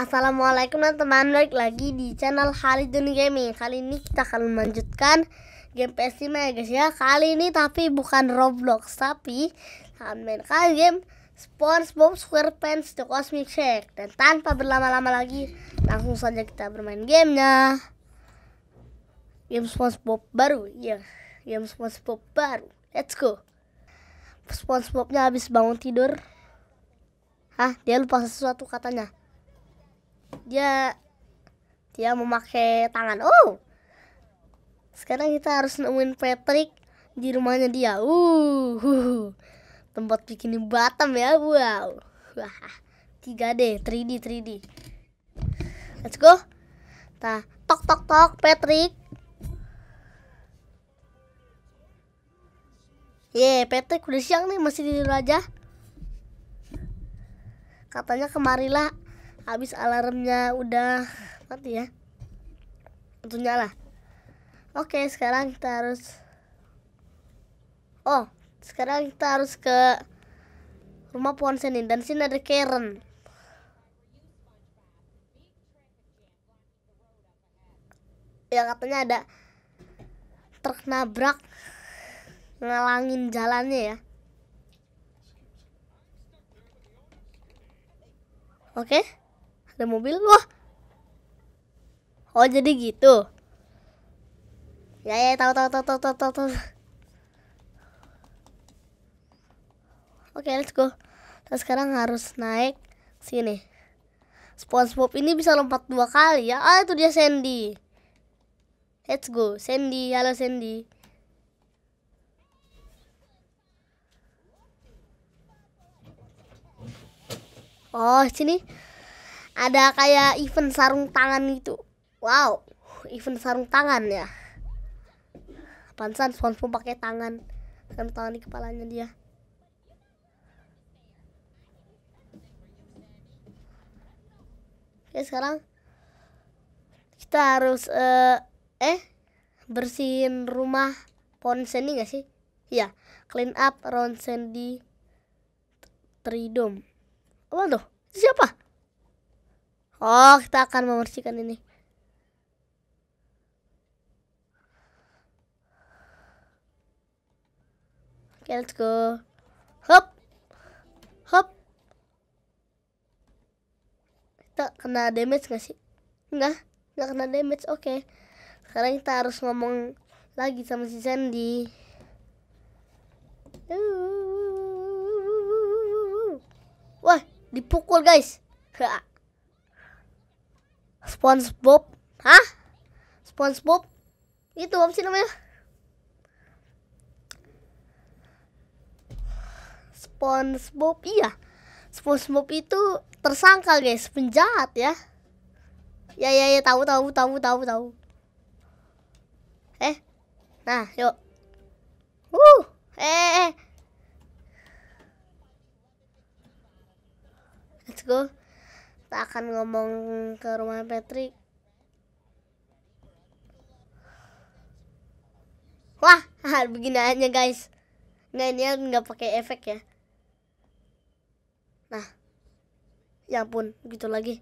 Assalamualaikum teman-teman, balik lagi di channel Halidun Gaming Kali ini kita akan melanjutkan game PS5 ya guys ya Kali ini tapi bukan Roblox, tapi akan mainkan game SpongeBob SquarePants The Cosmic Shake Dan tanpa berlama-lama lagi, langsung saja kita bermain gamenya Game SpongeBob baru, ya Game SpongeBob baru, let's go SpongeBobnya habis bangun tidur Hah, dia lupa sesuatu katanya dia dia memakai tangan oh sekarang kita harus nemuin Patrick di rumahnya dia uh, uh, uh. tempat bikin Batam ya wow wah 3D 3D 3D let's go nah tok tok tok Patrick Ye, yeah, Patrick udah siang nih masih tidur aja. Katanya kemarilah habis alarmnya udah mati ya itu nyala oke sekarang kita harus oh sekarang kita harus ke rumah pohon senin dan sini ada Karen ya katanya ada truk nabrak ngalangin jalannya ya oke okay? ada mobil wah oh jadi gitu ya ya tahu tahu tahu tahu tahu tahu, oke let's go kita sekarang harus naik sini SpongeBob ini bisa lompat dua kali ya ah itu dia Sandy let's go Sandy halo Sandy oh sini ada kayak event sarung tangan itu, wow event sarung tangan ya pansan pun pakai tangan sarung tangan di kepalanya dia Oke sekarang kita harus uh, eh bersihin rumah pohon sendi gak sih? Iya, clean up round sandy tridom. Apa tuh? Siapa? Oh, kita akan membersihkan ini. Oke, okay, let's go. Hop. Hop. Kita kena damage gak sih? Enggak, enggak kena damage. Oke. Okay. Sekarang kita harus ngomong lagi sama si Sandy. Wah, dipukul guys. SpongeBob hah SpongeBob itu apa sih namanya SpongeBob iya SpongeBob itu tersangka guys penjahat ya ya ya ya tahu tahu tahu tahu tahu eh nah yuk uh eh, eh. let's go Tak akan ngomong ke rumah Patrick wah begini aja guys nggak ini nggak pakai efek ya nah ya pun gitu lagi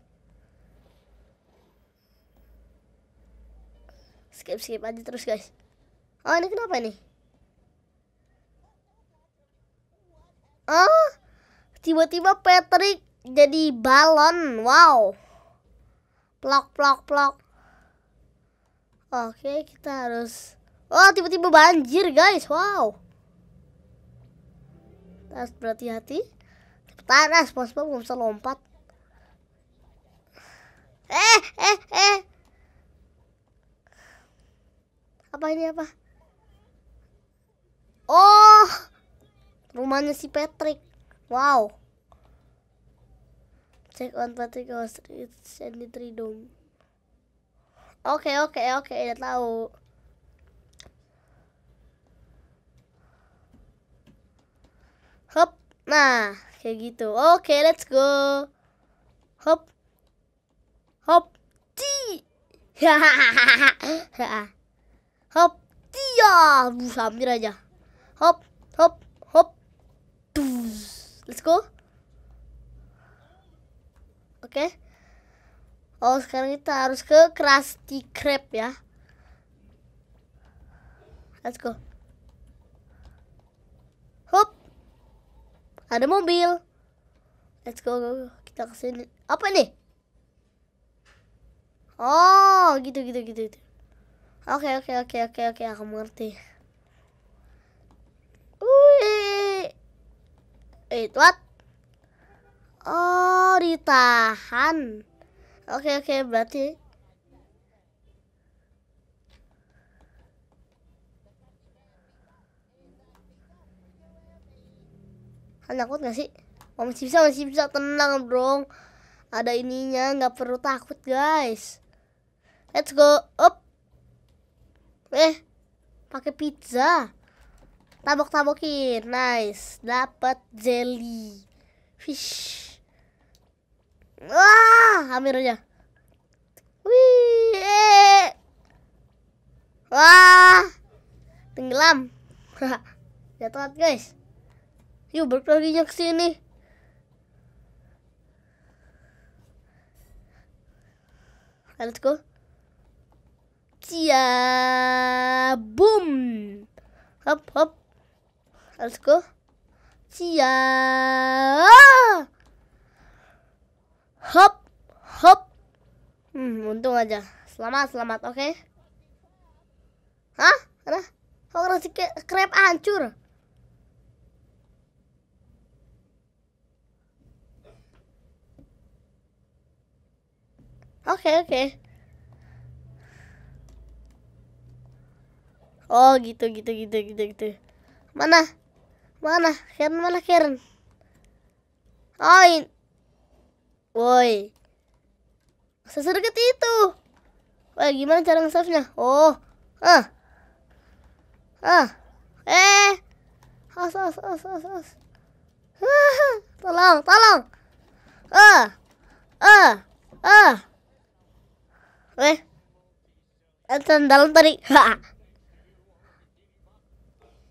skip skip aja terus guys oh ini kenapa nih oh tiba-tiba Patrick jadi balon wow plok plok plok oke kita harus oh tiba-tiba banjir guys wow kita harus berhati-hati tanah SpongeBob nggak bisa lompat eh eh eh apa ini apa oh rumahnya si Patrick wow Check on Patrick was it's sanitary dome. Oke, okay, oke, okay, oke, okay, udah tahu. Hop. Nah, kayak gitu. Oke, okay, let's go. Hop. Hop. Ti. hop. Tia. Buh, hampir aja. Hop, hop, hop. Tuh. Let's go oke okay? oh sekarang kita harus ke Krusty Krab ya let's go hop ada mobil let's go, go, go. kita kesini apa ini oh gitu gitu gitu, gitu. Oke okay, oke okay, oke okay, oke oke aku mengerti. Wih, eh what? Oh, ditahan. Oke, oke, berarti Kan takut gak sih? Oh, masih bisa, masih bisa. Tenang, bro. Ada ininya, nggak perlu takut, guys. Let's go. Up. Eh, pakai pizza. Tabok-tabokin. Nice. Dapat jelly. Fish. Wah, hampir aja. Wih. Eh. Wah. Tenggelam. Ya telat, guys. Yuk balik lagi ke sini. Let's go. Cia boom. Hop hop. Let's go. Cia. Hop, hop. Hmm, untung aja. Selamat, selamat, oke. Okay? Hah? Nah, Kok nasi krep hancur? Oke, oke. Oh, gitu, gitu, gitu, gitu, gitu. Mana? Mana? Karen, mana Karen? Oh, ini. Woi. Sesedekat itu. Wah, gimana cara nge-save-nya? Oh. Ah. Ah. Eh. As as as as as. Ah, tolong, tolong. Ah. Ah. Ah. Eh. Enten dalam tadi.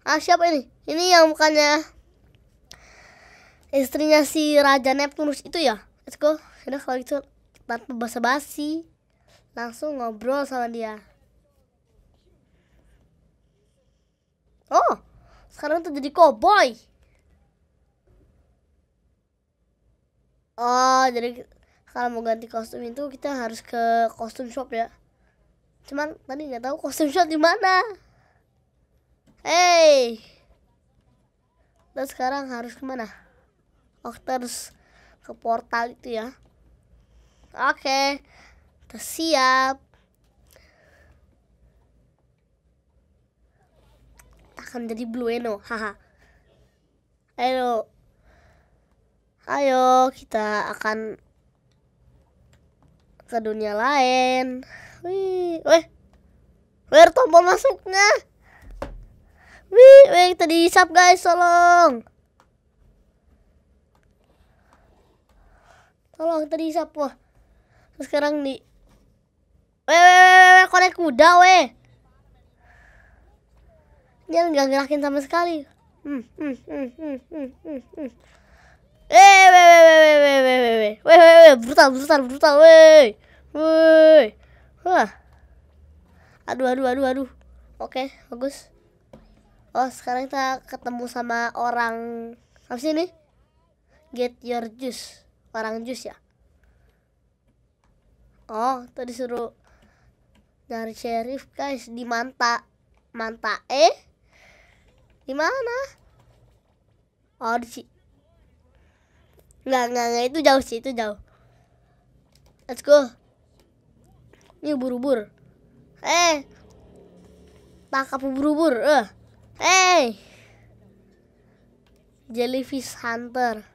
Ah, siapa ini? Ini yang mukanya istrinya si Raja Neptunus itu ya? let's go sudah kalau gitu tanpa basa-basi langsung ngobrol sama dia oh sekarang tuh jadi cowboy oh jadi kalau mau ganti kostum itu kita harus ke kostum shop ya cuman tadi nggak tahu kostum shop di mana hey dan sekarang harus kemana oh terus ke portal itu ya oke okay. siap akan jadi eno haha ayo ayo kita akan ke dunia lain wih wih where tombol masuknya wih wih tadi isap guys tolong Tolong tadi siapa? Sekarang nih. Weh, weh, weh, weh, korek kuda, weh. Dia nggak gerakin sama sekali. Hmm, hmm, hmm, hmm, hmm, hmm, eh Weh, weh, weh, weh, weh, weh, weh, weh, weh, weh, weh, weh, brutal, brutal, brutal, weh, weh. Wah. Aduh, aduh, aduh, aduh. Oke, bagus. Oh, sekarang kita ketemu sama orang apa sih ini? Get your juice parang jus ya oh tadi suruh dari sheriff guys di manta manta eh di mana oh di si nggak nggak nggak itu jauh sih itu jauh let's go ini buru-bur eh tangkap buru-bur eh hey jellyfish hunter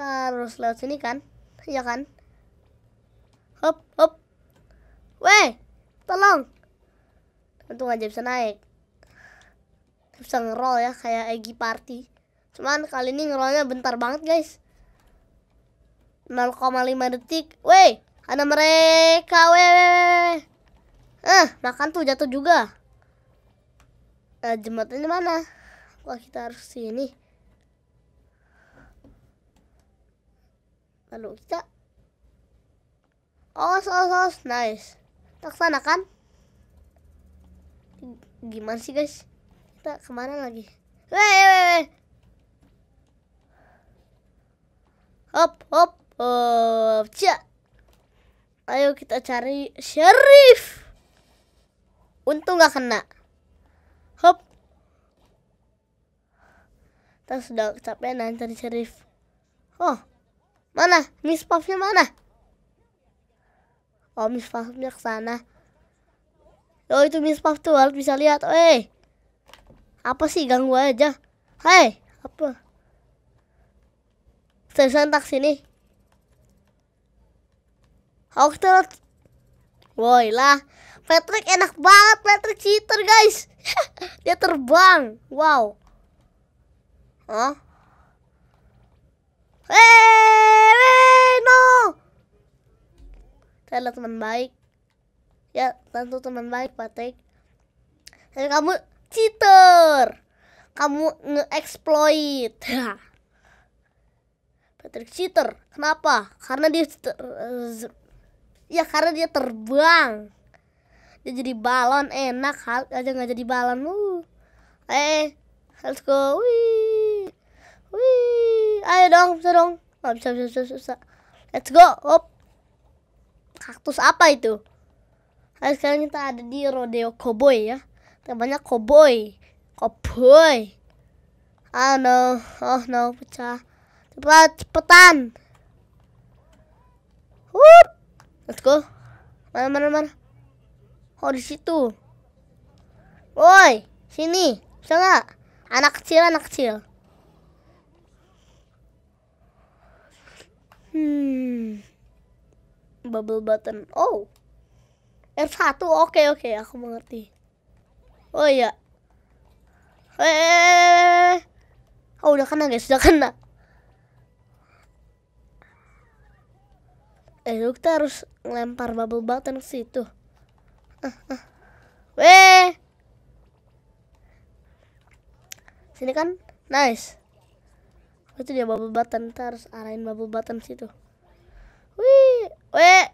harus lewat sini kan Iya kan hop hop weh tolong tentu aja bisa naik bisa ngerol ya kayak Egi Party cuman kali ini ngerolnya bentar banget guys 0,5 detik weh ada mereka weh eh makan tuh jatuh juga eh, jembatannya mana wah kita harus sini lalu kita os os os nice Tak kesana kan gimana sih guys kita kemana lagi Weh, hop hop hop cia ayo kita cari sheriff untung gak kena hop kita sudah capek nanti cari sheriff oh Mana? Miss Puffnya mana? Oh, Miss Puffnya ke sana. Oh, itu Miss Puff tuh, harus bisa lihat. Eh. Apa sih ganggu aja? Hei apa? Saya sentak sini. Aku terus. Woi lah, Patrick enak banget Patrick cheater guys. Dia terbang. Wow. Oh, Weh, weh, no. Saya teman baik. Ya, tentu teman baik, Patrick. Tapi kamu cheater. Kamu nge-exploit. Patrick cheater. Kenapa? Karena dia Ya, karena dia terbang. Dia jadi balon enak, hal aja nggak jadi balon. Uh. Eh, let's go. Wih. Wih. Ayo dong, bisa dong. Oh, bisa, bisa, bisa, bisa. Let's go. Hop. Kaktus apa itu? Ayo sekarang kita ada di Rodeo Cowboy ya. Temanya cowboy. Cowboy. Oh no, oh no, pecah. Cepat, cepetan. Wup. Let's go. Mana, mana, mana. Oh, di situ. Woi, sini. Bisa nggak? Anak kecil, anak kecil. Hmm. Bubble button. Oh. r 1 Oke, okay, oke, okay. aku mengerti. Oh iya. Eh, eh, eh, eh. Oh, udah kena, guys. Udah kena. Eh, kita harus lempar bubble button ke situ. eh Sini kan? Nice itu dia bubble button ntar harus arahin bubble button situ wih weh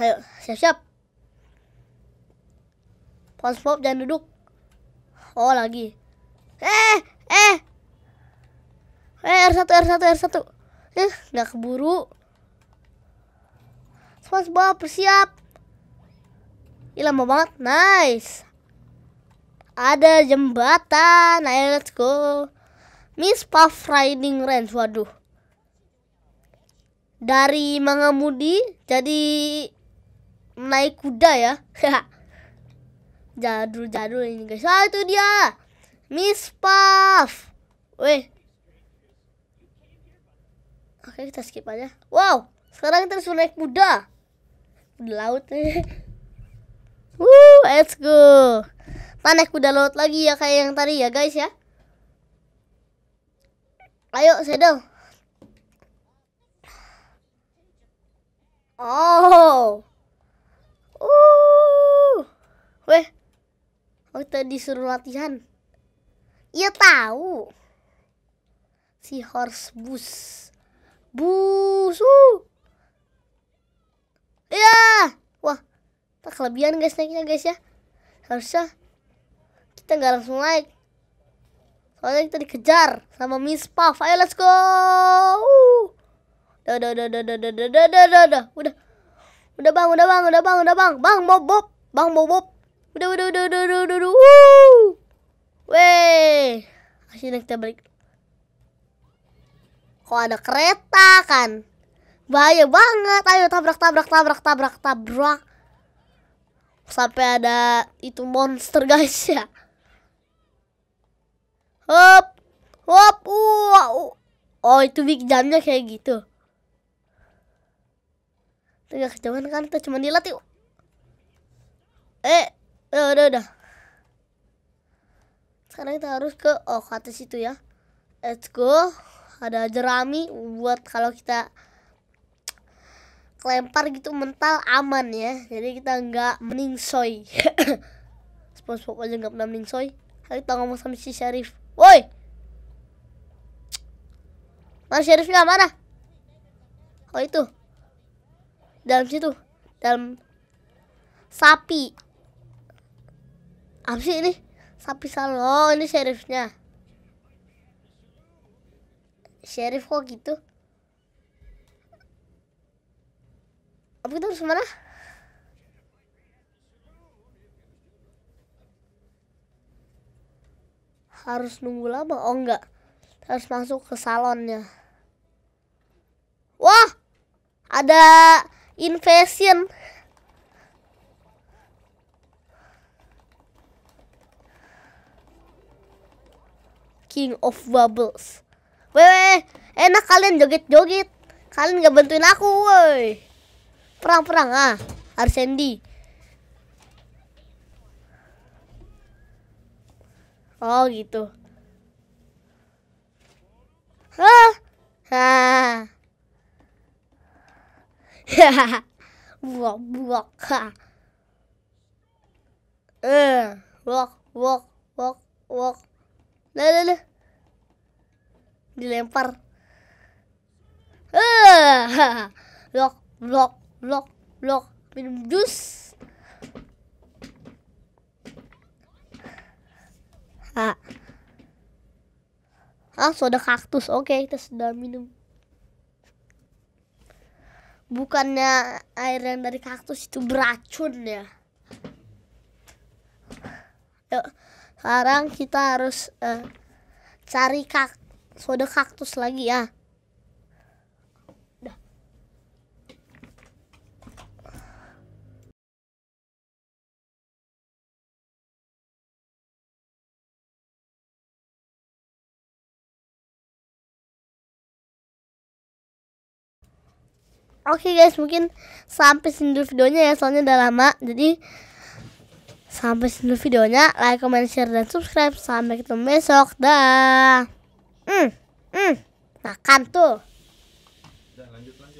ayo siap-siap SpongeBob jangan duduk oh lagi eh eh eh r satu r satu r satu, eh nggak keburu SpongeBob persiap, Ih lama banget Nice Ada jembatan Ayo let's go Miss Puff Riding Range. Waduh. Dari mengemudi jadi naik kuda ya. Jadul-jadul ini guys. Ah itu dia. Miss Puff. Weh. Oke, kita skip aja. Wow, sekarang kita sudah naik kuda. Di laut. Woo, let's go. Kita naik kuda laut lagi ya kayak yang tadi ya guys ya. Ayo sedang. Oh. Uh. Weh. Waktu oh, disuruh latihan. Iya tahu. Si horse bus. Bus. Uh. Iya. Wah. Tak kelebihan guys naiknya guys ya. Harusnya kita nggak langsung naik. Soalnya kita dikejar sama Miss Puff. Ayo let's go. da da da da da da da da da da udah, udah. bang, udah bang, udah bang, udah bang, bang bob bob, bang bob bob. Udah, udah, udah, udah, udah, udah, udah. Weh, akhirnya kita balik. Kok ada kereta kan? Bahaya banget. Ayo tabrak, tabrak, tabrak, tabrak, tabrak. Sampai ada itu monster guys ya. Hop. Hop. wow, Oh, itu big jamnya kayak gitu. Tidak kejauhan kan, kita cuma dilatih. Eh, udah, eh, udah, udah. Sekarang kita harus ke, oh ke atas itu ya. Let's go. Ada jerami buat kalau kita lempar gitu mental aman ya. Jadi kita nggak meningsoy. Spongebob aja nggak pernah meningsoy. Hari kita ngomong sama si Sheriff. Woi. Mas Syarifnya mana? Oh itu. Dalam situ. Dalam sapi. Apa sih ini? Sapi salon ini sheriffnya. Sheriff kok gitu? Apa kita harus mana? harus nunggu lama oh enggak harus masuk ke salonnya wah ada invasion King of Bubbles Weh, enak kalian joget-joget Kalian gak bantuin aku, woi Perang-perang, ah arsendi Oh gitu. Hah? Ha. Hahaha. Buak ha. Eh, wok wok wok wok. Lah lah Dilempar. Eh, blok blok blok blok minum jus. ah ah soda kaktus oke okay, kita sudah minum bukannya air yang dari kaktus itu beracun ya yuk sekarang kita harus uh, cari kak soda kaktus lagi ya Oke okay guys, mungkin sampai sini dulu videonya ya, soalnya udah lama. Jadi sampai sini dulu videonya, like, comment, share dan subscribe. Sampai ketemu besok. Dah. Hmm. Hmm. Makan tuh.